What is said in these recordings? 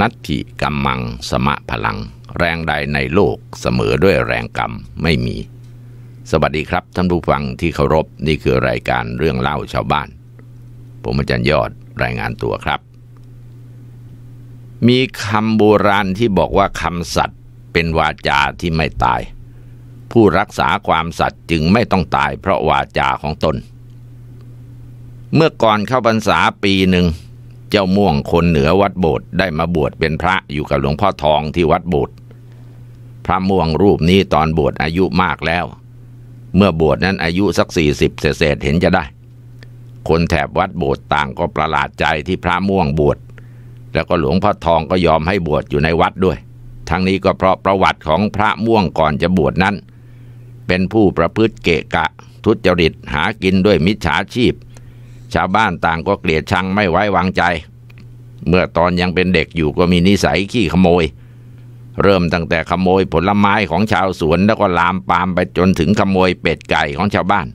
นัตถิกรมมังสมะพลังแรงใดในโลกเสมอด้วยแรงกรรมไม่มี สวัสดีครับท่านผู้ฟังที่เคารพนี่คือรายการเรื่องเล่าชาวบ้านผมอาจารย์ยอดรายงานตัวครับ มีคำโบราณที่บอกว่าคำสัตว์เป็นวาจาที่ไม่ตาย ผู้รักษาความสัตย์จึงไม่ต้องตายเพราะวาจาของตนเมื่อก่อนเข้าพรรษาปีหนึ่งเจ้าม่วงคนเหนือวัดโบสถ์ได้มาบวชเป็นพระอยู่กับหลวงพ่อทองที่วัดโบสถ์พระม่วงรูปนี้ตอนบวชอายุมากแล้ว เมื่อบวชนั้นอายุสักสี่สิบเศษเห็นจะได้ คนแถบวัดโบสถ์ต่างก็ประหลาดใจที่พระม่วงบวชแล้วก็หลวงพ่อทองก็ยอมให้บวชอยู่ในวัดด้วย ทั้งนี้ก็เพราะประวัติของพระม่วงก่อนจะบวชนั้น เป็นผู้ประพฤติเกะกะทุจริตหากินด้วยมิจฉาชีพชาวบ้านต่างก็เกลียดชังไม่ไว้วางใจ เมื่อตอนยังเป็นเด็กอยู่ก็มีนิสัยขี้ขโมย เริ่มตั้งแต่ขโมยผลไม้ของชาวสวนแล้วก็ลามปามไปจนถึงขโมยเป็ดไก่ของชาวบ้าน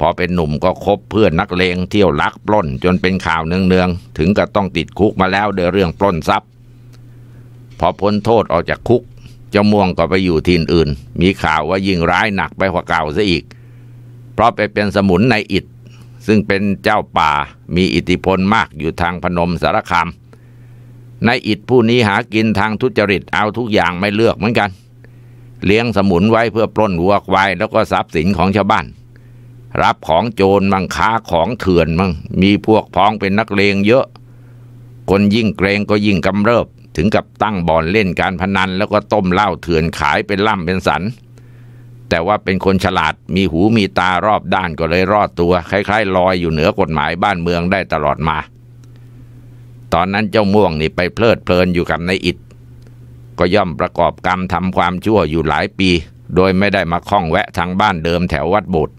พอเป็นหนุ่มก็คบเพื่อนนักเลงเที่ยวลักปล้นจนเป็นข่าวเนือง ๆ ถึงกับต้องติดคุกมาแล้วเดือเรื่องปล้นทรัพย์ พอพ้นโทษออกจากคุกเจ้าม่วงก็ไปอยู่ที่อื่น มีข่าวว่ายิ่งร้ายหนักไปกว่าเก่าซะอีก เพราะไปเป็นสมุนในอิดซึ่งเป็นเจ้าป่ามีอิทธิพลมากอยู่ทางพนมสารคามนายอิดผู้นี้หากินทางทุจริตเอาทุกอย่างไม่เลือกเหมือนกัน เลี้ยงสมุนไว้เพื่อปล้นวัวควายแล้วก็ทรัพย์สินของชาวบ้าน รับของโจรมังค้าของเถื่อนมัง มีพวกพ้องเป็นนักเลงเยอะ คนยิ่งเกรงก็ยิ่งกำเริบ ถึงกับตั้งบ่อนเล่นการพนัน แล้วก็ต้มเหล้าเถื่อนขายเป็นล่ำเป็นสันแต่ว่าเป็นคนฉลาดมีหูมีตารอบด้านก็เลยรอดตัวคล้ายๆลอยอยู่เหนือกฎหมายบ้านเมืองได้ตลอดมา ตอนนั้นเจ้าม่วงนี่ไปเพลิดเพลินอยู่กับนายอิดก็ย่อมประกอบกรรมทำความชั่วอยู่หลายปี โดยไม่ได้มาคล้องแวะทางบ้านเดิมแถววัดโบสถ์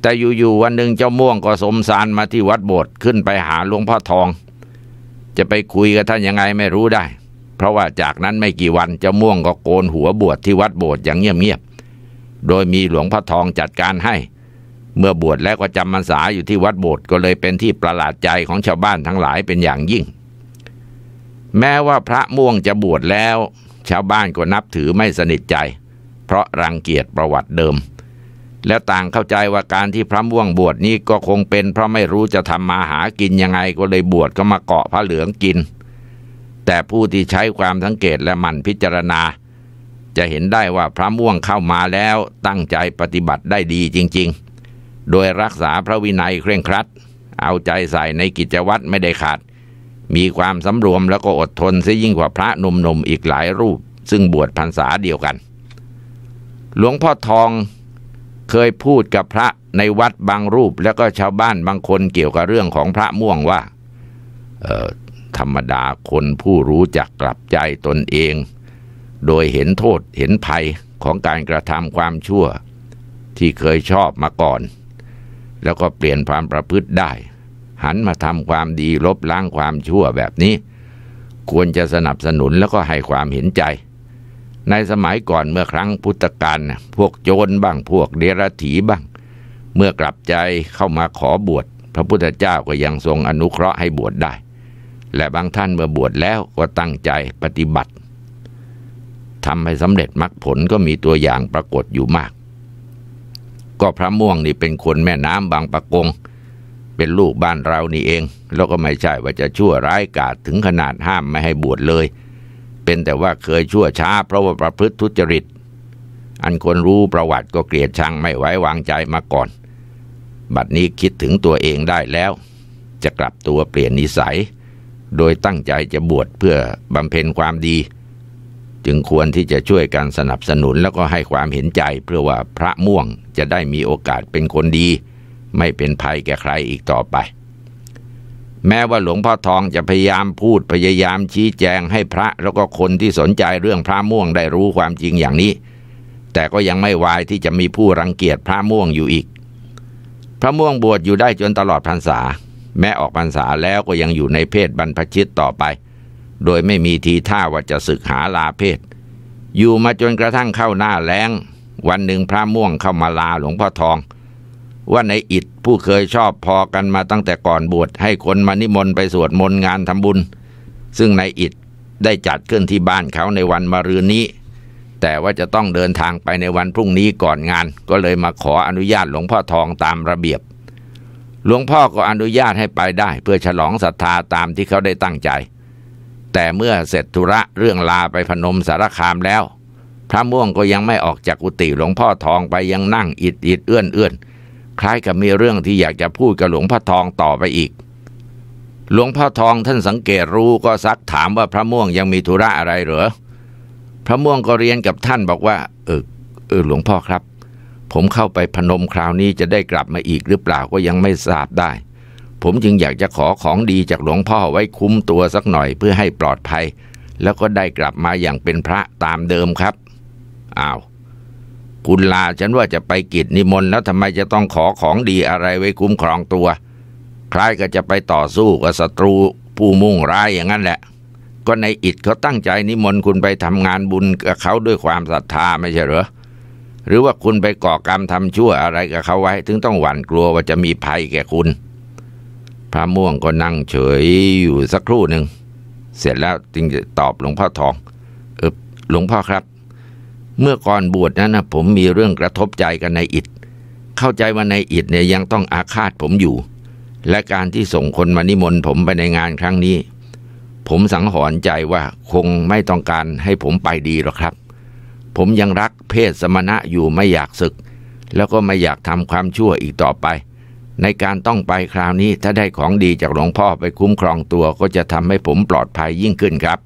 แต่อยู่ๆ วันหนึ่งเจ้าม่วงก็สมสารมาที่วัดโบสถ์ขึ้นไปหาหลวงพ่อทอง จะไปคุยกับท่านยังไงไม่รู้ได้ เพราะว่าจากนั้นไม่กี่วัน เจ้าม่วงก็โกนหัวบวชที่วัดโบสถ์อย่างเงียบโดยมีหลวงพ่อทองจัดการให้เมื่อบวชแล้วก็จำมรรษาอยู่ที่วัดโบสถ์ก็เลยเป็นที่ประหลาดใจของชาวบ้านทั้งหลายเป็นอย่างยิ่ง แม้ว่าพระม่วงจะบวชแล้ว ชาวบ้านก็นับถือไม่สนิทใจ เพราะรังเกียจประวัติเดิม และต่างเข้าใจว่าการที่พระม่วงบวชนี้ก็คงเป็นเพราะไม่รู้จะทำมาหากินยังไงก็เลยบวชก็มาเกาะพระเหลืองกิน แต่ผู้ที่ใช้ความสังเกตและหมั่นพิจารณาจะเห็นได้ว่าพระม่วงเข้ามาแล้วตั้งใจปฏิบัติได้ดีจริง ๆ โดยรักษาพระวินัยเคร่งครัด เอาใจใส่ในกิจวัตรไม่ได้ขาด มีความสำรวมแล้วก็อดทนซะยิ่งกว่าพระนมนมๆอีกหลายรูป ซึ่งบวชพรรษาเดียวกัน หลวงพ่อทองเคยพูดกับพระในวัดบางรูปแล้วก็ชาวบ้านบางคนเกี่ยวกับเรื่องของพระม่วงว่าออธรรมดาคนผู้รู้จักกลับใจตนเองโดยเห็นโทษเห็นภัยของการกระทำความชั่ว ที่เคยชอบมาก่อน แล้วก็เปลี่ยนความประพฤติได้ หันมาทำความดีลบล้างความชั่วแบบนี้ ควรจะสนับสนุนแล้วก็ให้ความเห็นใจ ในสมัยก่อนเมื่อครั้งพุทธกาลพวกโจรบ้างพวกเดรัจฉีบ้าง เมื่อกลับใจเข้ามาขอบวช พระพุทธเจ้าก็ยังทรงอนุเคราะห์ให้บวชได้ และบางท่านเมื่อบวชแล้วก็ตั้งใจปฏิบัติทำให้สำเร็จมรรคผล ก็มีตัวอย่างปรากฏอยู่มาก ก็พระม่วงนี่เป็นคนแม่น้ำบางปะกง เป็นลูกบ้านเรานี่เอง แล้วก็ไม่ใช่ว่าจะชั่วร้ายกาจถึงขนาดห้ามไม่ให้บวชเลย เป็นแต่ว่าเคยชั่วช้าเพราะว่าประพฤติทุจริต อันคนรู้ประวัติก็เกลียดชังไม่ไว้วางใจมาก่อน บัดนี้คิดถึงตัวเองได้แล้ว จะกลับตัวเปลี่ยนนิสัย โดยตั้งใจจะบวชเพื่อบำเพ็ญความดีจึงควรที่จะช่วยการสนับสนุนแล้วก็ให้ความเห็นใจ เพื่อว่าพระม่วงจะได้มีโอกาสเป็นคนดี ไม่เป็นภัยแก่ใครอีกต่อไป แม้ว่าหลวงพ่อทองจะพยายามพูดพยายามชี้แจงให้พระแล้วก็คนที่สนใจเรื่องพระม่วงได้รู้ความจริงอย่างนี้ แต่ก็ยังไม่วายที่จะมีผู้รังเกียจพระม่วงอยู่อีก พระม่วงบวชอยู่ได้จนตลอดพรรษา แม้ออกพรรษาแล้วก็ยังอยู่ในเพศบรรพชิตต่อไปโดยไม่มีทีท่าว่าจะศึกหาลาเพศ อยู่มาจนกระทั่งเข้าหน้าแล้ง วันหนึ่งพระม่วงเข้ามาลาหลวงพ่อทอง ว่าในอิดผู้เคยชอบพอกันมาตั้งแต่ก่อนบวช ให้คนมานิมนต์ไปสวดมนต์งานทำบุญ ซึ่งในอิดได้จัดขึ้นที่บ้านเขาในวันมะรืนนี้ แต่ว่าจะต้องเดินทางไปในวันพรุ่งนี้ก่อนงาน ก็เลยมาขออนุญาตหลวงพ่อทองตามระเบียบ หลวงพ่อก็อนุญาตให้ไปได้ เพื่อฉลองศรัทธาตามที่เขาได้ตั้งใจแต่เมื่อเสร็จธุระเรื่องลาไปพนมสารคามแล้ว พระม่วงก็ยังไม่ออกจากกุฏิหลวงพ่อทองไปยังนั่งอิดอิดเอื้อนเอื้อนคล้ายกับมีเรื่องที่อยากจะพูดกับหลวงพ่อทองต่อไปอีก หลวงพ่อทองท่านสังเกตรู้ก็ซักถามว่าพระม่วงยังมีธุระอะไรหรือพระม่วงก็เรียนกับท่านบอกว่า เออเออหลวงพ่อครับ ผมเข้าไปพนมคราวนี้จะได้กลับมาอีกหรือเปล่าก็ยังไม่ทราบได้ผมจึงอยากจะขอของดีจากหลวงพ่อไว้คุ้มตัวสักหน่อยเพื่อให้ปลอดภัย แล้วก็ได้กลับมาอย่างเป็นพระตามเดิมครับ อ้าว คุณลาฉันว่าจะไปกิจนิมนต์แล้วทำไมจะต้องขอของดีอะไรไว้คุ้มครองตัวคล้ายก็จะไปต่อสู้กับศัตรูผู้มุ่งร้ายอย่างนั้นแหละ ก็ในอิดเขาตั้งใจนิมนต์คุณไปทำงานบุญกับเขาด้วยความศรัทธาไม่ใช่เหรอหรือว่าคุณไปก่อกรรมทำชั่วอะไรกับเขาไว้ ถึงต้องหวั่นกลัวว่าจะมีภัยแก่คุณพระม่วงก็นั่งเฉยอยู่สักครู่หนึ่ง เสร็จแล้วจึงจะตอบหลวงพ่อทอง เออหลวงพ่อครับ เมื่อก่อนบวชนั้นนะผมมีเรื่องกระทบใจกันในอิดเข้าใจว่าในอิดเนี่ยยังต้องอาฆาตผมอยู่ และการที่ส่งคนมานิมนต์ ผมไปในงานครั้งนี้ ผมสังหรณ์ใจว่าคงไม่ต้องการให้ผมไปดีหรอกครับ ผมยังรัก เพศสมณะอยู่ไม่อยากศึก แล้วก็ไม่อยากทำความชั่วอีกต่อไปในการต้องไปคราวนี้ถ้าได้ของดีจากหลวงพ่อไปคุ้มครองตัวก็จะทำให้ผมปลอดภัยยิ่งขึ้นครับ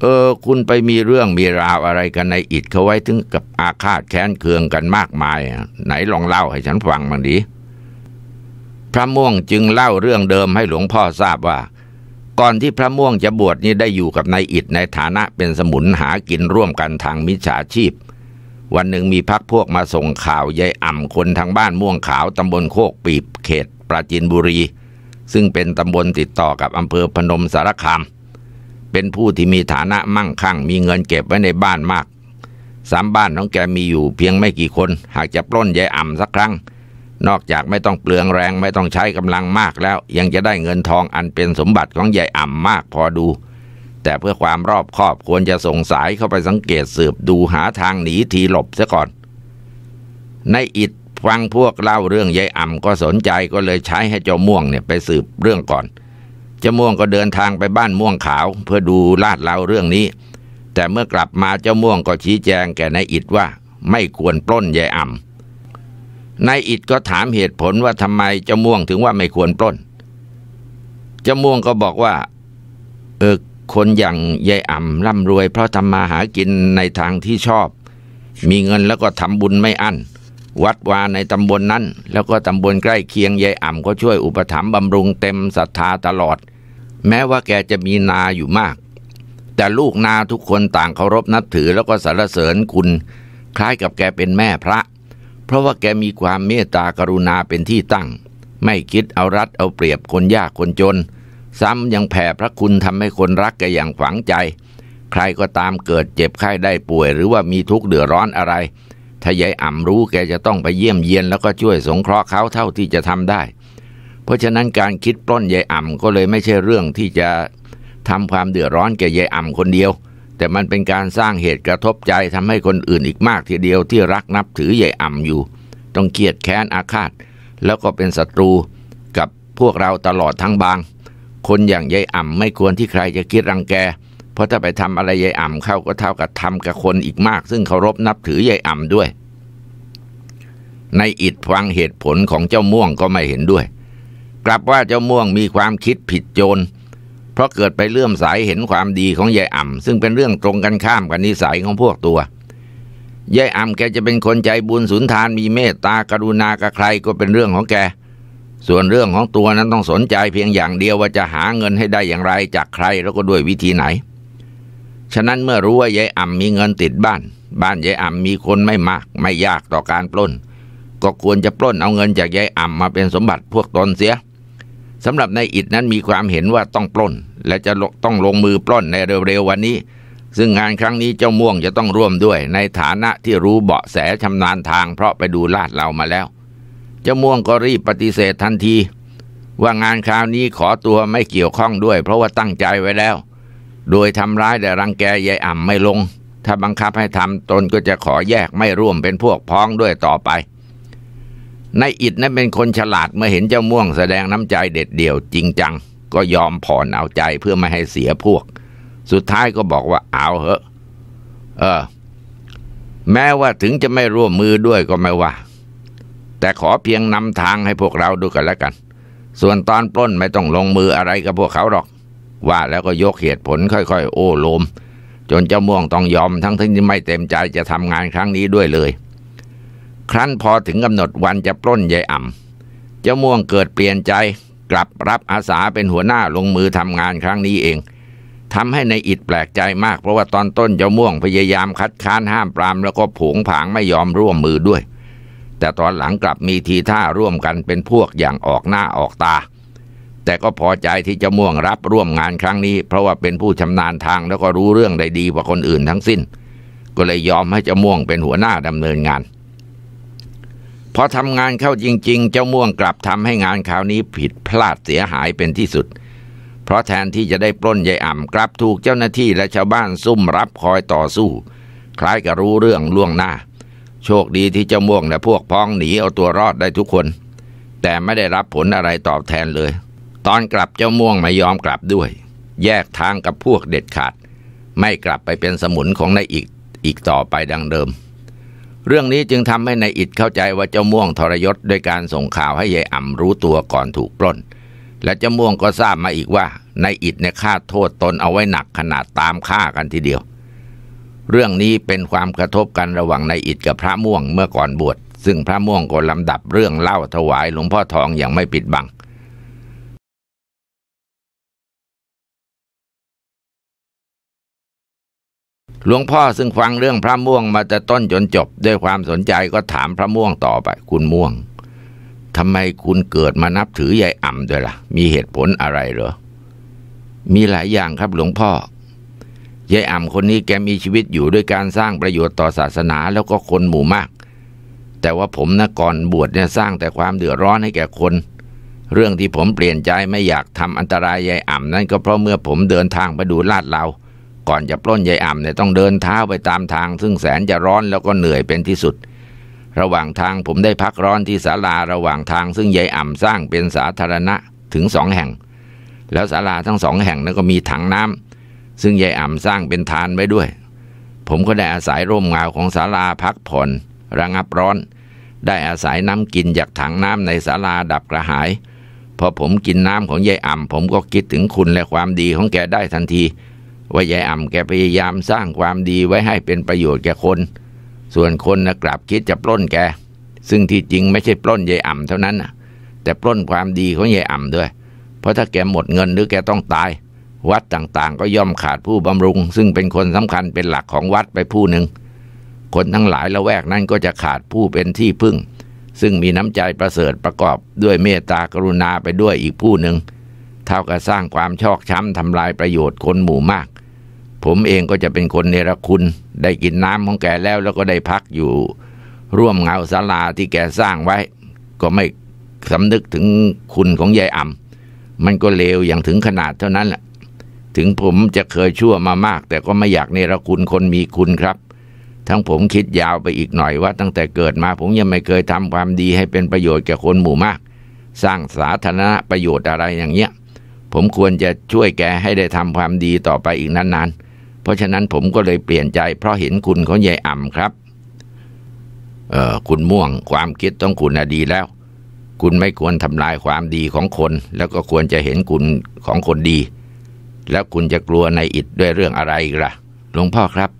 เออ คุณไปมีเรื่องมีราวอะไรกันในอิดเขาไว้ถึงกับอาฆาตแค้นเคืองกันมากมายไหนลองเล่าให้ฉันฟังบ้างดิพระม่วงจึงเล่าเรื่องเดิมให้หลวงพ่อทราบว่า ก่อนที่พระม่วงจะบวชนี่ได้อยู่กับนายอิดในฐานะเป็นสมุนหากินร่วมกันทางมิจฉาชีพวันหนึ่งมีพักพวกมาส่งข่าวยายอ่ำคนทางบ้านม่วงขาวตำบลโคกปีบเขตปราจีนบุรี ซึ่งเป็นตำบลติดต่อกับอำเภอพนมสารคาม เป็นผู้ที่มีฐานะมั่งคั่ง มีเงินเก็บไว้ในบ้านมาก สามบ้านของแกมีอยู่เพียงไม่กี่คนหากจะปล้นยายอ่ำสักครั้ง นอกจากไม่ต้องเปลืองแรงไม่ต้องใช้กำลังมากแล้วยังจะได้เงินทองอันเป็นสมบัติของยายอ่ำมากพอดูแต่เพื่อความรอบคอบควรจะ ส่งสายเข้าไปสังเกตสืบดูหาทางหนีทีหลบซะก่อน ในอิดฟังพวกเล่าเรื่องยายอ่ำก็สนใจก็เลยใช้ให้เจ้าม่วงเนี่ยไปสืบเรื่องก่อน เจ้าม่วงก็เดินทางไปบ้านม่วงขาวเพื่อดูลาดเล่าเรื่องนี้ แต่เมื่อกลับมาเจ้าม่วงก็ชี้แจงแก่นายอิดว่า ไม่ควรปล้นยายอ่ำนายอิดก็ถามเหตุผลว่าทำไมเจ้าม่วงถึงว่าไม่ควรปล้น เจ้าม่วงก็บอกว่า เออคนอย่างยายอ่ำร่ำรวยเพราะทำมาหากินในทางที่ชอบ มีเงินแล้วก็ทำบุญไม่อั้นวัดวาในตำบลนนั้นแล้วก็ตำบลใกล้เคียงยายอ่ำก็ช่วยอุปถัมภ์บำรุงเต็มศรัทธาตลอด แม้ว่าแกจะมีนาอยู่มาก แต่ลูกนาทุกคนต่างเคารพนับถือแล้วก็สรรเสริญคุณ คล้ายกับแกเป็นแม่พระ เพราะว่าแกมีความเมตตากรุณาเป็นที่ตั้ง ไม่คิดเอารัดเอาเปรียบคนยากคนจนซ้ำยังแผ่พระคุณทำให้คนรักแกอย่างฝังใจ ใครก็ตามเกิดเจ็บไข้ได้ป่วย หรือว่ามีทุกข์เดือดร้อนอะไรถ้ายายอ่ำรู้แกจะต้องไปเยี่ยมเยียนแล้วก็ช่วยสงเคราะห์เขาเท่าที่จะทำได้ เพราะฉะนั้นการคิดปล้นยายอ่ำก็เลยไม่ใช่เรื่องที่จะทำความเดือดร้อนแกยายอ่ำคนเดียว แต่มันเป็นการสร้างเหตุกระทบใจทำให้คนอื่นอีกมากทีเดียวที่รักนับถือยายอ่ำอยู่ต้องเกียดแค้นอาฆาต แล้วก็เป็นศัตรูกับพวกเราตลอดทั้งบางคนอย่างยายอ่ำไม่ควรที่ใครจะคิดรังแก เพราะถ้าไปทำอะไรยายอ่ำเข้าก็เท่ากับทำกับคนอีกมาก ซึ่งเคารพนับถือยายอ่ำด้วย ในอิดฟังเหตุผลของเจ้าม่วงก็ไม่เห็นด้วย กลับว่าเจ้าม่วงมีความคิดผิดโจรเพราะเกิดไปเลื่อมสายเห็นความดีของยายอ่ำซึ่งเป็นเรื่องตรงกันข้ามกับนิสัยของพวกตัว ยายอ่ำแกจะเป็นคนใจบุญสุนทานมีเมตตากรุณากับใครก็เป็นเรื่องของแกส่วนเรื่องของตัวนั้นต้องสนใจเพียงอย่างเดียวว่าจะหาเงินให้ได้อย่างไรจากใครแล้วก็ด้วยวิธีไหน ฉะนั้นเมื่อรู้ว่ายายอ่ำมีเงินติดบ้าน บ้านยายอ่ำมีคนไม่มาก ไม่ยากต่อการปล้น ก็ควรจะปล้นเอาเงินจากยายอ่ำมาเป็นสมบัติพวกตนเสียสำหรับนายอิดนั้นมีความเห็นว่าต้องปล้น และจะต้องลงมือปล้นในเร็วๆวันนี้ ซึ่งงานครั้งนี้เจ้าม่วงจะต้องร่วมด้วยในฐานะที่รู้เบาะแสชำนาญทางเพราะไปดูลาดเรามาแล้วเจ้าม่วงก็รีบปฏิเสธทันทีว่างานคราวนี้ขอตัวไม่เกี่ยวข้องด้วย เพราะว่าตั้งใจไว้แล้ว โดยทำร้ายแต่รังแกยายอ่ำไม่ลง ถ้าบังคับให้ทำตนก็จะขอแยกไม่ร่วมเป็นพวกพ้องด้วยต่อไปนายอิดนั้นเป็นคนฉลาด เมื่อเห็นเจ้าม่วงแสดงน้ำใจเด็ดเดี่ยวจริงจังก็ยอมผ่อนเอาใจเพื่อไม่ให้เสียพวก สุดท้ายก็บอกว่า เอาเหอะ เออ แม้ว่าถึงจะไม่ร่วมมือด้วยก็ไม่ว่าแต่ขอเพียงนำทางให้พวกเราดูกันแล้วกัน ส่วนตอนปล้นไม่ต้องลงมืออะไรกับพวกเขาหรอก ว่าแล้วก็ยกเหตุผลค่อยๆ โอ้โลม จนเจ้าม่วงต้องยอมทั้งที่ไม่เต็มใจจะทำงานครั้งนี้ด้วยเลย ครั้นพอถึงกำหนดวันจะปล้นยายอ่ำเจ้าม่วงเกิดเปลี่ยนใจ กลับรับอาสาเป็นหัวหน้าลงมือทำงานครั้งนี้เองทำให้ในอิดแปลกใจมาก เพราะว่าตอนต้นเจ้าม่วงพยายามคัดค้านห้ามปรามแล้วก็ผงผางไม่ยอมร่วมมือด้วยแต่ตอนหลังกลับมีทีท่าร่วมกันเป็นพวกอย่างออกหน้าออกตา แต่ก็พอใจที่จะม่วงรับร่วมงานครั้งนี้ เพราะว่าเป็นผู้ชำนาญทางแล้วก็รู้เรื่องได้ดีกว่าคนอื่นทั้งสิ้น ก็เลยยอมให้เจ้าม่วงเป็นหัวหน้าดำเนินงานพอทำงานเข้าจริง ๆ เจ้าม่วงกลับทำให้งานคราวนี้ผิดพลาดเสียหายเป็นที่สุด เพราะแทนที่จะได้ปล้นยายอ่ำกลับถูกเจ้าหน้าที่และชาวบ้านซุ่มรับคอยต่อสู้ คล้ายกับรู้เรื่องล่วงหน้าโชคดีที่เจ้าม่วงและพวกพ้องหนีเอาตัวรอดได้ทุกคน แต่ไม่ได้รับผลอะไรตอบแทนเลย ตอนกลับเจ้าม่วงไม่ยอมกลับด้วย แยกทางกับพวกเด็ดขาด ไม่กลับไปเป็นสมุนของนายอิฐอีกต่อไปดังเดิม เรื่องนี้จึงทำให้นายอิฐเข้าใจว่าเจ้าม่วงทรยศด้วยการส่งข่าวให้ยายอ่ำรู้ตัวก่อนถูกปล้น และเจ้าม่วงก็ทราบมาอีกว่านายอิฐเนี่ยฆ่าโทษตนเอาไว้หนักขนาดตามฆ่ากันทีเดียวเรื่องนี้เป็นความกระทบกันระหว่างนายอิดกับพระม่วงเมื่อก่อนบวช ซึ่งพระม่วงก็ลำดับเรื่องเล่าถวายหลวงพ่อทองอย่างไม่ปิดบัง หลวงพ่อซึ่งฟังเรื่องพระม่วงมาแต่ต้นจนจบด้วยความสนใจก็ถามพระม่วงต่อไปคุณม่วงทำไมคุณเกิดมานับถือยายอ่ำด้วยละ่ะมีเหตุผลอะไรเหรอมีหลายอย่างครับหลวงพ่อยายอ่ำคนนี้แกมีชีวิตอยู่ด้วยการสร้างประโยชน์ต่อศาสนาแล้วก็คนหมู่มาก แต่ว่าผมนะก่อนบวชเนี่ยสร้างแต่ความเดือดร้อนให้แก่คน เรื่องที่ผมเปลี่ยนใจไม่อยากทำอันตรายยายอ่ำนั่นก็เพราะเมื่อผมเดินทางไปดูลาดเราก่อนจะปล้นยายอ่ำเนี่ยต้องเดินเท้าไปตามทาง ซึ่งแสนจะร้อนแล้วก็เหนื่อยเป็นที่สุด ระหว่างทางผมได้พักร้อนที่ศาลาระหว่างทาง ซึ่งยายอ่ำสร้างเป็นสาธารณะถึงสองแห่ง แล้วศาลาทั้งสองแห่งนั้นก็มีถังน้ำซึ่งยายอ่ำสร้างเป็นฐานไว้ด้วย ผมก็ได้อาศัยร่มเงาของศาลาพักผ่อน ระงับร้อน ได้อาศัยน้ำกินจากถังน้ำในศาลาดับกระหาย พอผมกินน้ำของยายอ่ำผมก็คิดถึงคุณและความดีของแกได้ทันที ว่ายายอ่ำแกพยายามสร้างความดีไว้ให้เป็นประโยชน์แก่คน ส่วนคนนะกลับคิดจะปล้นแก ซึ่งที่จริงไม่ใช่ปล้นยายอ่ำเท่านั้นนะแต่ปล้นความดีของยายอ่ำด้วย เพราะถ้าแกหมดเงินหรือแกต้องตายวัดต่างๆก็ย่อมขาดผู้บำรุง ซึ่งเป็นคนสำคัญเป็นหลักของวัดไปผู้หนึ่ง คนทั้งหลายละแวกนั้นก็จะขาดผู้เป็นที่พึ่ง ซึ่งมีน้ำใจประเสริฐประกอบด้วยเมตตากรุณาไปด้วยอีกผู้หนึ่ง เท่ากับสร้างความชอกช้ำทำลายประโยชน์คนหมู่มาก ผมเองก็จะเป็นคนเนรคุณได้กินน้ำของแกแล้วแล้วก็ได้พักอยู่ ร่วมเงาศาลาที่แกสร้างไว้ ก็ไม่สำนึกถึงคุณของยายอ่ำมันก็เลวอย่างถึงขนาดเท่านั้นแหละถึงผมจะเคยชั่วมามาก แต่ก็ไม่อยากเนรคุณคนมีคุณครับ ทั้งผมคิดยาวไปอีกหน่อยว่าตั้งแต่เกิดมา ผมยังไม่เคยทำความดีให้เป็นประโยชน์แก่คนหมู่มาก สร้างสาธารณประโยชน์อะไรอย่างเงี้ยผมควรจะช่วยแกให้ได้ทำความดีต่อไปอีกนานๆ เพราะฉะนั้นผมก็เลยเปลี่ยนใจเพราะเห็นคุณเขาใหญ่อ่ำครับเออคุณม่วงความคิดต้องคุณดีแล้ว คุณไม่ควรทำลายความดีของคน แล้วก็ควรจะเห็นคุณของคนดีแล้วคุณจะกลัวนายอิดด้วยเรื่องอะไรอีกละ่ะ หลวงพ่อครับ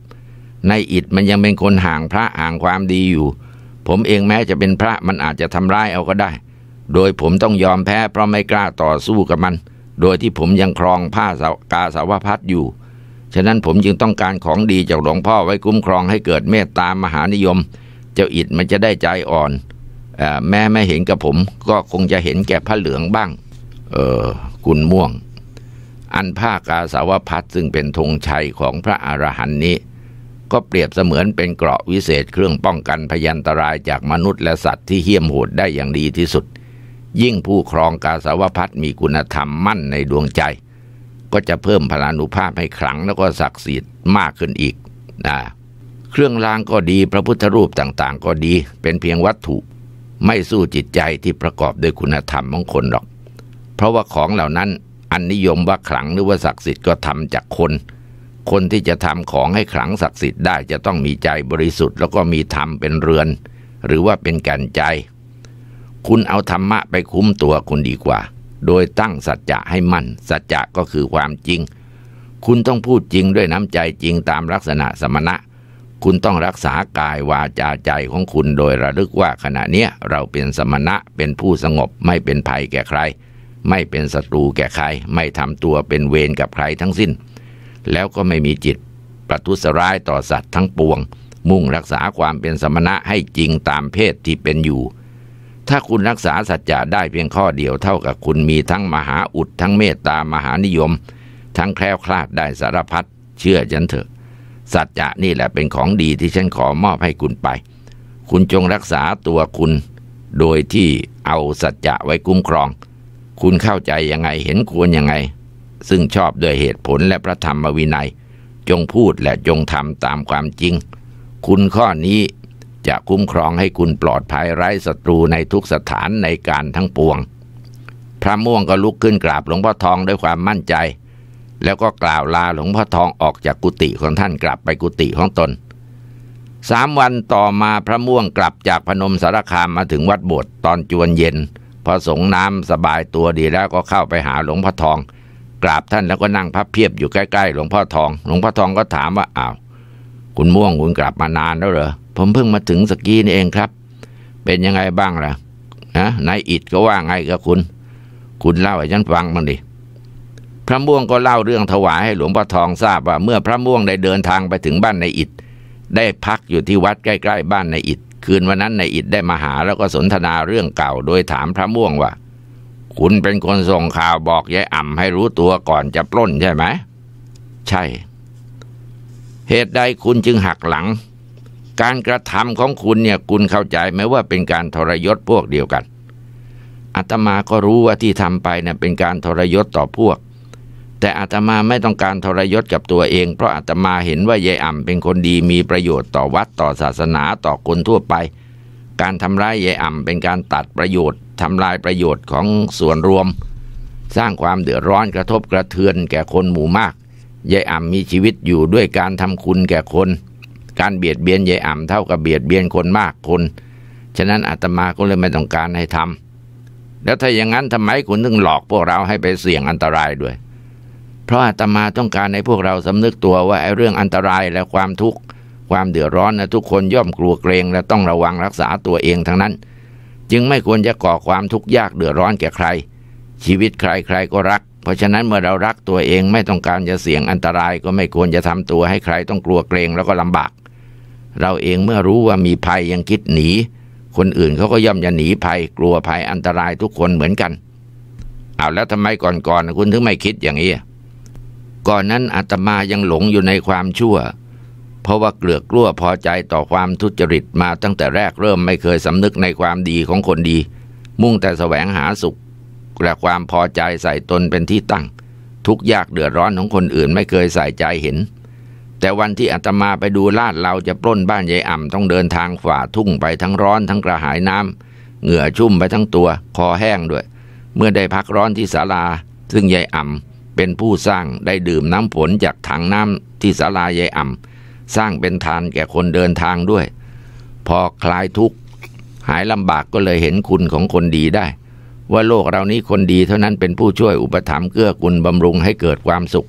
นายอิดมันยังเป็นคนห่างพระห่างความดีอยู่ ผมเองแม้จะเป็นพระมันอาจจะทำร้ายเอาก็ได้ โดยผมต้องยอมแพ้เพราะไม่กล้าต่อสู้กับมันโดยที่ผมยังครองผ้ากาสาวพัดอยู่ฉะนั้นผมจึงต้องการของดีจากหลวงพ่อไว้คุ้มครองให้เกิดเมตตามหานิยม เจ้าอิดมันจะได้ใจอ่อนอแม่ไม่เห็นกับผมก็คงจะเห็นแก่พระเหลืองบ้าง เออ คุณม่วงอันผ้ากาสาวพัดซึ่งเป็นธงชัยของพระอรหันต์นี้ ก็เปรียบเสมือนเป็นเกราะวิเศษเครื่องป้องกันพยันตรายจากมนุษย์และสัตว์ที่เหี้ยมโหดได้อย่างดีที่สุด ยิ่งผู้ครองกาสาวพัดมีคุณธรรมมั่นในดวงใจ ก็จะเพิ่มพลานุภาพให้ขลังแล้วก็ศักดิ์สิทธิ์มากขึ้นอีกนะเครื่องรางก็ดีพระพุทธรูปต่างๆ ก็ดี เป็นเพียงวัตถุ ไม่สู้จิตใจที่ประกอบด้วยคุณธรรมของคนหรอก เพราะว่าของเหล่านั้นอันนิยมว่าขลังหรือว่าศักดิ์สิทธิ์ก็ทำจากคน คนที่จะทำของให้ขลังศักดิ์สิทธิ์ได้ จะต้องมีใจบริสุทธิ์แล้วก็มีธรรมเป็นเรือนหรือว่าเป็นแก่นใจ คุณเอาธรรมะไปคุ้มตัวคุณดีกว่า โดยตั้งสัจจะให้มั่นสัจจะ ก็คือความจริง คุณต้องพูดจริงด้วยน้ำใจจริงตามลักษณะสมณะ คุณต้องรักษากายวาจาใจของคุณโดยระลึกว่าขณะเนี้ยเราเป็นสมณะเป็นผู้สงบไม่เป็นภัยแก่ใครไม่เป็นศัตรูแก่ใคร ไม่ทำตัวเป็นเวรกับใครทั้งสิ้น แล้วก็ไม่มีจิต ประทุษร้ายต่อสัตว์ทั้งปวง มุ่งรักษาความเป็นสมณะให้จริงตามเพศที่เป็นอยู่ ถ้าคุณรักษาสัจจะได้เพียงข้อเดียวเท่ากับคุณมีทั้งมหาอุดทั้งเมตตา มหานิยม ทั้งแคล้วคลาดได้สารพัดเชื่อฉันเถอะ สัจจะนี่แหละเป็นของดีที่ฉันขอมอบให้คุณไป คุณจงรักษาตัวคุณ โดยที่เอาสัจจะไว้คุ้มครองคุณเข้าใจยังไงเห็นควรยังไง ซึ่งชอบด้วยเหตุผลและพระธรรมวินัยจงพูดและจงทำตามความจริง คุณข้อนี้จะคุ้มครองให้คุณปลอดภัยไร้ศัตรูในทุกสถานในการทั้งปวง พระม่วงก็ลุกขึ้นกราบหลวงพ่อทองด้วยความมั่นใจ แล้วก็กล่าวลาหลวงพ่อทองออกจากกุฏิของท่านกลับไปกุฏิของตนสามวันต่อมาพระม่วงกลับจากพนมสารคามมาถึงวัดโบสถ์ตอนจวนเย็นพอสงน้ำสบายตัวดีแล้วก็เข้าไปหาหลวงพ่อทอง กราบท่านแล้วก็นั่งพับเพียบอยู่ใกล้ๆหลวงพ่อทอง หลวงพ่อทองก็ถามว่าอ้าว คุณม่วงคุณกลับมานานแล้วเหรอผมเพิ่งมาถึงสกีนี่เองครับ เป็นยังไงบ้างล่ะนะนายอิดก็ว่าไงกับคุณ คุณเล่าให้ฉันฟังมังดิพระม่วงก็เล่าเรื่องถวายให้หลวงพ่อทองทราบว่า เมื่อพระม่วงได้เดินทางไปถึงบ้านนายอิดได้พักอยู่ที่วัดใกล้ ๆ บ้านนายอิดคืนวันนั้นนายอิดได้มาหาแล้วก็สนทนาเรื่องเก่าโดยถามพระม่วงว่า คุณเป็นคนส่งข่าวบอกยายอ่ำให้รู้ตัวก่อนจะปล้นใช่ไหม ใช่ เหตุใดคุณจึงหักหลัง การกระทำของคุณเนี่ย คุณเข้าใจไหมว่าเป็นการทรยศพวกเดียวกันอาตมาก็รู้ว่าที่ทำไปเนี่ยเป็นการทรยศต่อพวกแต่อาตมาไม่ต้องการทรยศกับตัวเองเพราะอาตมาเห็นว่ายายอ่ำเป็นคนดีมีประโยชน์ต่อวัดต่อศาสนาต่อคนทั่วไป การทำร้ายยายอ่ำเป็นการตัดประโยชน์ทำลายประโยชน์ของส่วนรวม สร้างความเดือดร้อนกระทบกระเทือนแก่คนหมู่มากยายอ่ำมีชีวิตอยู่ด้วยการทำคุณแก่คน การเบียดเบียนยายอ่ำเท่ากับเบียดเบียนคนมากคนฉะนั้นอาตมาก็เลยไม่ต้องการให้ทำแล้วถ้าอย่างนั้นทำไมคุณถึงหลอกพวกเราให้ไปเสี่ยงอันตรายด้วยเพราะอาตมาต้องการให้พวกเราสำนึกตัวว่าไอ้เรื่องอันตรายและความทุกข์ ความเดือดร้อนนะทุกคนย่อมกลัวเกรง และต้องระวังรักษาตัวเองทั้งนั้น จึงไม่ควรจะก่อความทุกข์ยากเดือดร้อนแก่ใคร ชีวิตใครใครก็รัก เพราะฉะนั้นเมื่อเรารักตัวเองไม่ต้องการจะเสี่ยงอันตรายก็ไม่ควรจะทำตัวให้ใครต้องกลัวเกรงแล้วก็ลำบาก เราเองเมื่อรู้ว่ามีภัยยังคิดหนี คนอื่นเขาก็ย่อมจะหนีภัย กลัวภัยอันตรายทุกคนเหมือนกันเอาแล้วทำไมก่อนๆคุณถึงไม่คิดอย่างนี้ก่อนนั้นอาตมายังหลงอยู่ในความชั่วเพราะว่าเกลือกลัวพอใจต่อความทุจริตมาตั้งแต่แรกเริ่มไม่เคยสำนึกในความดีของคนดี มุ่งแต่แสวงหาสุขและความพอใจใส่ตนเป็นที่ตั้ง ทุกยากเดือดร้อนของคนอื่นไม่เคยใส่ใจเห็น แต่วันที่อาตมาไปดูลาดเราจะปล้นบ้านยายอ่ำต้องเดินทางฝ่าทุ่งไปทั้งร้อนทั้งกระหายน้ำเหงื่อชุ่มไปทั้งตัว คอแห้งด้วย เมื่อได้พักร้อนที่ศาลาซึ่งยายอ่ำเป็นผู้สร้างได้ดื่มน้ำฝนจากถังน้ำที่ศาลายายอ่ำสร้างเป็นทานแก่คนเดินทางด้วย พอคลายทุกข์หายลำบากก็เลยเห็นคุณของคนดีได้ ว่าโลกเรานี้คนดีเท่านั้นเป็นผู้ช่วยอุปถัมภ์เกื้อกูลบำรุงให้เกิดความสุข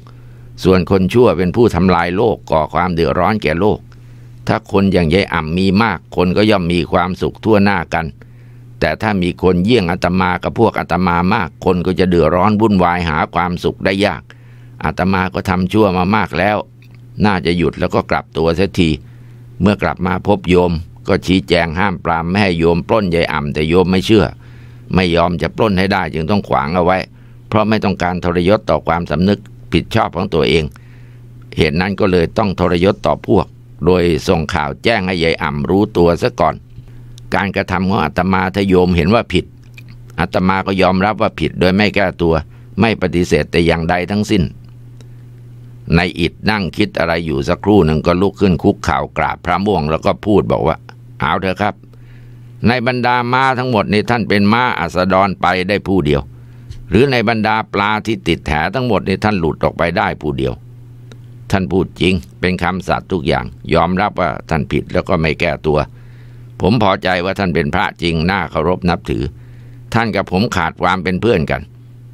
ส่วนคนชั่วเป็นผู้ทำลายโลกก่อความเดือดร้อนแก่โลก ถ้าคนอย่างยายอ่ำมีมาก คนก็ย่อมมีความสุขทั่วหน้ากันแต่ถ้ามีคนเยี่ยงอาตมากับพวกอาตมามาก คนก็จะเดือดร้อนวุ่นวายหาความสุขได้ยากอาตมาก็ทำชั่วมามากแล้ว น่าจะหยุดแล้วก็กลับตัวเสียทีเมื่อกลับมาพบโยม ก็ชี้แจงห้ามปรามไม่ให้โยมปล้นยายอ่ำแต่โยมไม่เชื่อ ไม่ยอมจะปล้นให้ได้จึงต้องขวางเอาไว้ เพราะไม่ต้องการทรยศต่อความสำนึกผิดชอบของตัวเอง เหตุนั้นก็เลยต้องทรยศต่อพวก โดยส่งข่าวแจ้งให้ยายอ่ำรู้ตัวซะก่อนการกระทำของอาตมาทโยมเห็นว่าผิดอาตมาก็ยอมรับว่าผิดโดยไม่แก้ตัว ไม่ปฏิเสธแต่อย่างใดทั้งสิ้น ในอิดนั่งคิดอะไรอยู่สักครู่หนึ่งก็ลุกขึ้นคุกข่าวกราบพระม่วงแล้วก็พูดบอกว่า เอาเถอะครับ ในบรรดาม้าทั้งหมดนี่ท่านเป็นม้าอัสดรไปได้ผู้เดียว หรือในบรรดาปลาที่ติดแถทั้งหมดนี่ท่านหลุดออกไปได้ผู้เดียว ท่านพูดจริงเป็นคำสัตว์ทุกอย่าง ยอมรับว่าท่านผิดแล้วก็ไม่แก้ตัวผมพอใจว่าท่านเป็นพระจริง น่าเคารพนับถือ ท่านกับผมขาดความเป็นเพื่อนกัน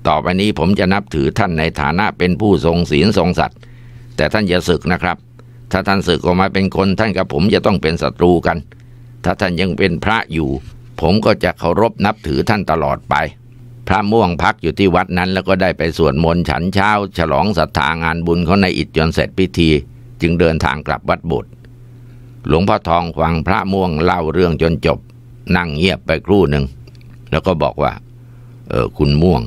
ต่อไปนี้ผมจะนับถือท่านในฐานะเป็นผู้ทรงศีลทรงสัตว์แต่ท่านอย่าศึกนะครับ ถ้าท่านศึกออกมาเป็นคน ท่านกับผมจะต้องเป็นศัตรูกัน ถ้าท่านยังเป็นพระอยู่ ผมก็จะเคารพนับถือท่านตลอดไป พระม่วงพักอยู่ที่วัดนั้นแล้วก็ได้ไปสวดมนต์ฉันเช้าฉลองศรัทธางานบุญเขาในอิฐจนเสร็จพิธีจึงเดินทางกลับวัดบุตรหลวงพ่อทองฟังพระม่วงเล่าเรื่องจนจบ นั่งเงียบไปครู่หนึ่ง แล้วก็บอกว่า เออคุณม่วง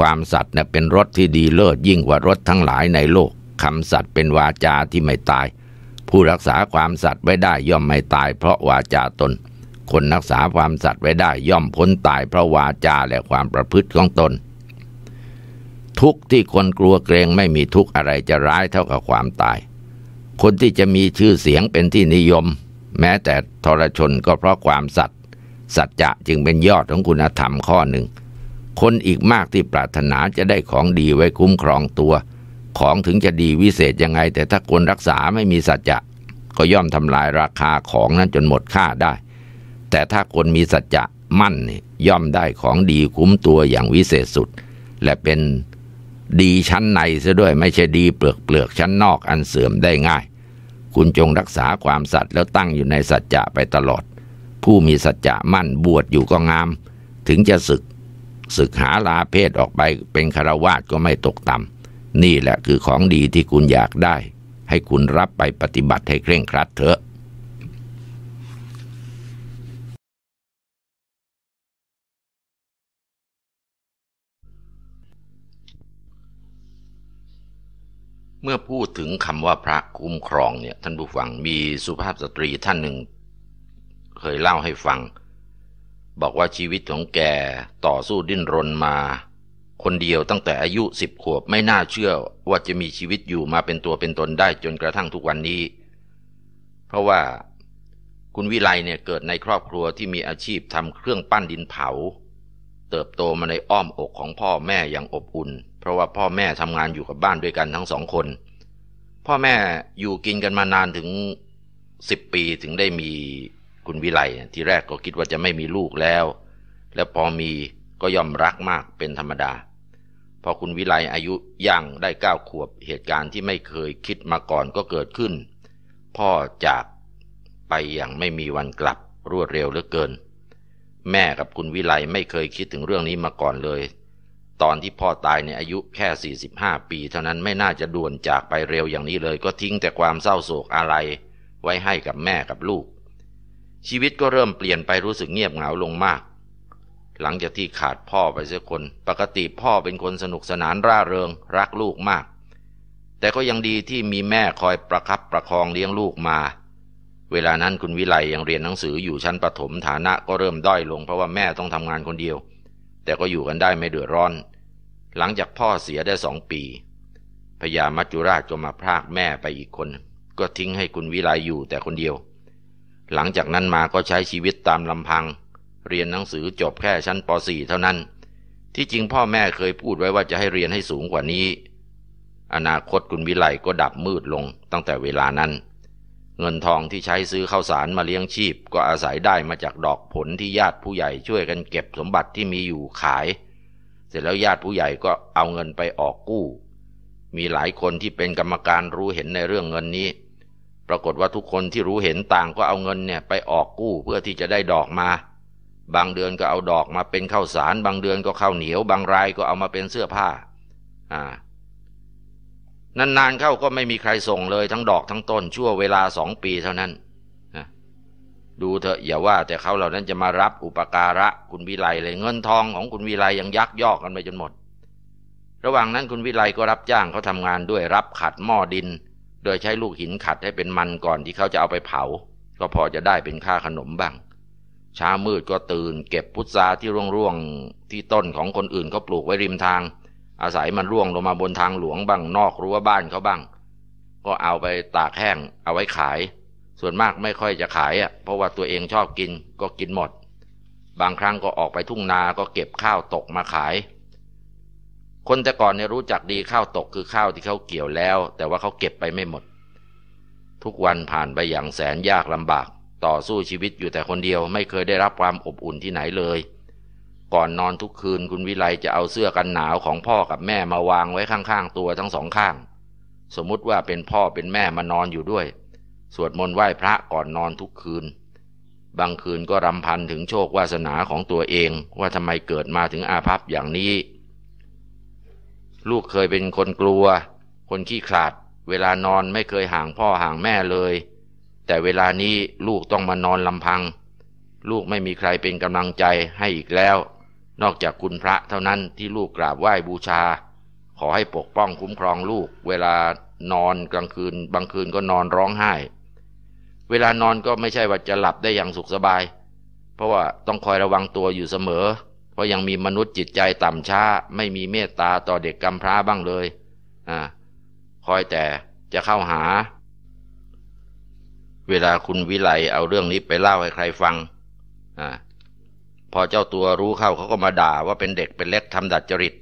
ความสัตว์เนี่ยเป็นรถที่ดีเลิศยิ่งกว่ารถทั้งหลายในโลก คำสัตว์เป็นวาจาที่ไม่ตาย ผู้รักษาความสัตว์ไว้ได้ย่อมไม่ตายเพราะวาจาตน คนรักษาความสัตว์ไว้ได้ย่อมพ้นตายเพราะวาจาและความประพฤติของตนทุกที่คนกลัวเกรงไม่มีทุกอะไรจะร้ายเท่ากับความตายคนที่จะมีชื่อเสียงเป็นที่นิยม แม้แต่ทรชนก็เพราะความสัตย์สัจจะจึงเป็นยอดของคุณธรรมข้อหนึ่ง คนอีกมากที่ปรารถนาจะได้ของดีไว้คุ้มครองตัว ของถึงจะดีวิเศษยังไง แต่ถ้าคนรักษาไม่มีสัจจะก็ย่อมทำลายราคาของนั้นจนหมดค่าได้ แต่ถ้าคนมีสัจจะมั่นย่อมได้ของดีคุ้มตัวอย่างวิเศษสุด และเป็นดีชั้นในซะด้วยไม่ใช่ดีเปลือกเปลือกชั้นนอกอันเสื่อมได้ง่ายคุณจงรักษาความสัตย์แล้วตั้งอยู่ในสัจจะไปตลอด ผู้มีสัจจะมั่นบวชอยู่ก็งาม ถึงจะศึกศึกหาลาเพศออกไปเป็นคารวาสก็ไม่ตกต่ำนี่แหละคือของดีที่คุณอยากได้ ให้คุณรับไปปฏิบัติให้เคร่งครัดเถอะเมื่อพูดถึงคำว่าพระคุ้มครองเนี่ยท่านผู้ฟังมีสุภาพสตรีท่านหนึ่ง เคยเล่าให้ฟัง บอกว่าชีวิตของแก ต่อสู้ดิ้นรนมา คนเดียวตั้งแต่อายุสิบขวบไม่น่าเชื่อว่าจะมีชีวิตอยู่มาเป็นตัวเป็นตนได้จนกระทั่งทุกวันนี้ เพราะว่าคุณวิไลเนี่ยเกิดในครอบครัวที่มีอาชีพทำเครื่องปั้นดินเผา เติบโตมาในอ้อมอกของพ่อแม่อย่างอบอุ่นเพราะว่าพ่อแม่ทำงานอยู่กับบ้านด้วยกันทั้งสองคน พ่อแม่อยู่กินกันมานานถึงสิบปีถึงได้มีคุณวิไลที่แรกก็คิดว่าจะไม่มีลูกแล้วแล้วพอมีก็ยอมรักมากเป็นธรรมดา พอคุณวิไลอายุย่างได้เก้าขวบเหตุการณ์ที่ไม่เคยคิดมาก่อนก็เกิดขึ้น พ่อจากไปอย่างไม่มีวันกลับรวดเร็วเหลือเกิน แม่กับคุณวิไลไม่เคยคิดถึงเรื่องนี้มาก่อนเลยตอนที่พ่อตายในอายุแค่ 45 ปีเท่านั้นไม่น่าจะด่วนจากไปเร็วอย่างนี้เลย ก็ทิ้งแต่ความเศร้าโศกอะไรไว้ให้กับแม่กับลูก ชีวิตก็เริ่มเปลี่ยนไปรู้สึกเงียบเหงาลงมาก หลังจากที่ขาดพ่อไปเสียคน ปกติพ่อเป็นคนสนุกสนานร่าเริง รักลูกมาก แต่ก็ยังดีที่มีแม่คอยประครับประคองเลี้ยงลูกมา เวลานั้นคุณวิไลยังเรียนหนังสืออยู่ชั้นประถมฐานะก็เริ่มด้อยลง เพราะว่าแม่ต้องทำงานคนเดียวแต่ก็อยู่กันได้ไม่เดือดร้อน หลังจากพ่อเสียได้สองปี พญามัจจุราชก็มาพรากแม่ไปอีกคน ก็ทิ้งให้คุณวิไลยอยู่แต่คนเดียว หลังจากนั้นมาก็ใช้ชีวิตตามลำพัง เรียนหนังสือจบแค่ชั้นป .4 เท่านั้น ที่จริงพ่อแม่เคยพูดไว้ว่าจะให้เรียนให้สูงกว่านี้ อนาคตคุณวิไลก็ดับมืดลงตั้งแต่เวลานั้นเงินทองที่ใช้ซื้อข้าวสารมาเลี้ยงชีพก็อาศัยได้มาจากดอกผลที่ญาติผู้ใหญ่ช่วยกันเก็บสมบัติที่มีอยู่ขาย เสร็จแล้วญาติผู้ใหญ่ก็เอาเงินไปออกกู้ มีหลายคนที่เป็นกรรมการรู้เห็นในเรื่องเงินนี้ ปรากฏว่าทุกคนที่รู้เห็นต่างก็เอาเงินเนี่ย ไปออกกู้เพื่อที่จะได้ดอกมา บางเดือนก็เอาดอกมาเป็นข้าวสารบางเดือนก็ข้าวเหนียว บางรายก็เอามาเป็นเสื้อผ้า อ่านานๆเข้าก็ไม่มีใครส่งเลยทั้งดอกทั้งต้นชั่วเวลาสองปีเท่านั้นนะดูเถอะอย่าว่าแต่เขาเหล่านั้นจะมารับอุปการะคุณวิไลเลยเงินทองของคุณวิไลยังยักยอกกันไปจนหมด ระหว่างนั้นคุณวิไลก็รับจ้างเขาทางานด้วยรับขัดหม้อดิน โดยใช้ลูกหินขัดให้เป็นมันก่อนที่เขาจะเอาไปเผา ก็พอจะได้เป็นค่าขนมบ้างเช้ามืดก็ตื่นเก็บพุทราที่ร่วงๆที่ต้นของคนอื่นเขาปลูกไว้ริมทางอาศัยมันร่วงลงมาบนทางหลวงบ้างนอกรั้วบ้านเขาบ้าง ก็เอาไปตากแห้ง เอาไว้ขาย ส่วนมากไม่ค่อยจะขายอ่ะเพราะว่าตัวเองชอบกินก็กินหมด บางครั้งก็ออกไปทุ่งนาก็เก็บข้าวตกมาขาย คนแต่ก่อนเนี่ยรู้จักดีข้าวตกคือข้าวที่เขาเกี่ยวแล้วแต่ว่าเขาเก็บไปไม่หมด ทุกวันผ่านไปอย่างแสนยากลำบากต่อสู้ชีวิตอยู่แต่คนเดียวไม่เคยได้รับความอบอุ่นที่ไหนเลยก่อนนอนทุกคืนคุณวิไลจะเอาเสื้อกันหนาวของพ่อกับแม่มาวางไว้ข้าง ๆ ตัวทั้งสองข้าง สมมุติว่าเป็นพ่อเป็นแม่มานอนอยู่ด้วยสวดมนต์ไหว้พระก่อนนอนทุกคืน บางคืนก็รำพันถึงโชควาสนาของตัวเองว่าทำไมเกิดมาถึงอาภัพอย่างนี้ ลูกเคยเป็นคนกลัวคนขี้ขลาดเวลานอนไม่เคยห่างพ่อห่างแม่เลย แต่เวลานี้ลูกต้องมานอนลำพังลูกไม่มีใครเป็นกำลังใจให้อีกแล้วนอกจากคุณพระเท่านั้นที่ลูกกราบไหว้บูชา ขอให้ปกป้องคุ้มครองลูก เวลานอนกลางคืน บางคืนก็นอนร้องไห้ เวลานอนก็ไม่ใช่ว่าจะหลับได้อย่างสุขสบาย เพราะว่าต้องคอยระวังตัวอยู่เสมอ เพราะยังมีมนุษย์จิตใจต่ำช้า ไม่มีเมตตาต่อเด็กกำพร้าบ้างเลย อ่า คอยแต่จะเข้าหา เวลาคุณวิไลเอาเรื่องนี้ไปเล่าให้ใครฟังอ่าพอเจ้าตัวรู้เข้าเขาก็มาด่าว่าเป็นเด็กเป็นเล็กทำดัดจริต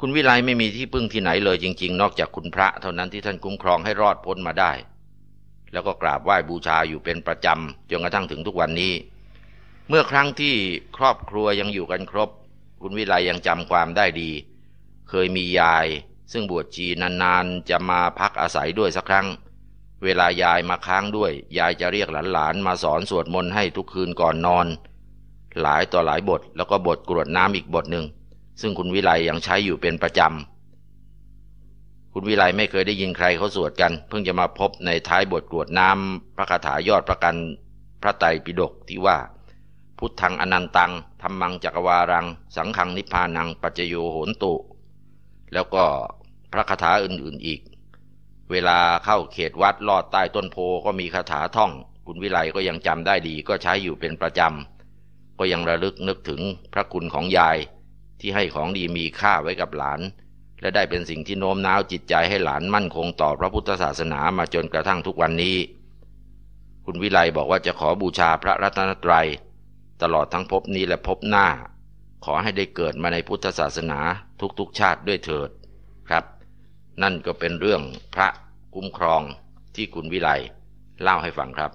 คุณวิไลไม่มีที่พึ่งที่ไหนเลยจริงๆนอกจากคุณพระเท่านั้นที่ท่านคุ้มครองให้รอดพ้นมาได้ แล้วก็กราบไหว้บูชาอยู่เป็นประจำจนกระทั่งถึงทุกวันนี้ เมื่อครั้งที่ครอบครัวยังอยู่กันครบคุณวิไลยังจำความได้ดี เคยมียายซึ่งบวชจีนานๆจะมาพักอาศัยด้วยสักครั้งเวลายายมาค้างด้วย ยายจะเรียกหลานๆมาสอนสวดมนต์ให้ทุกคืนก่อนนอน หลายต่อหลายบทแล้วก็บทกรวดน้ำอีกบทหนึ่ง ซึ่งคุณวิไลยังใช้อยู่เป็นประจำ คุณวิไลไม่เคยได้ยินใครเขาสวดกันเพิ่งจะมาพบในท้ายบทกรวดน้ำพระคาถายอดประกัน พระไตรปิฎกที่ว่า พุทธังอนันตังธรรมังจักวารัง สังขังนิพพานัง ปัจโยโหนตุแล้วก็พระคาถาอื่น ๆอีกเวลาเข้าเขตวัดลอดใต้ต้นโพก็มีคาถาท่อง คุณวิไลก็ยังจำได้ดีก็ใช้อยู่เป็นประจำ ก็ยังระลึกนึกถึงพระคุณของยาย ที่ให้ของดีมีค่าไว้กับหลาน และได้เป็นสิ่งที่โน้มน้าวจิตใจให้หลานมั่นคงต่อพระพุทธศาสนามาจนกระทั่งทุกวันนี้ คุณวิไลบอกว่าจะขอบูชาพระรัตนตรัย ตลอดทั้งภพนี้และภพหน้า ขอให้ได้เกิดมาในพุทธศาสนาทุก ๆชาติด้วยเถิดครับนั่นก็เป็นเรื่องพระคุ้มครองที่คุณวิไลเล่าให้ฟังครับ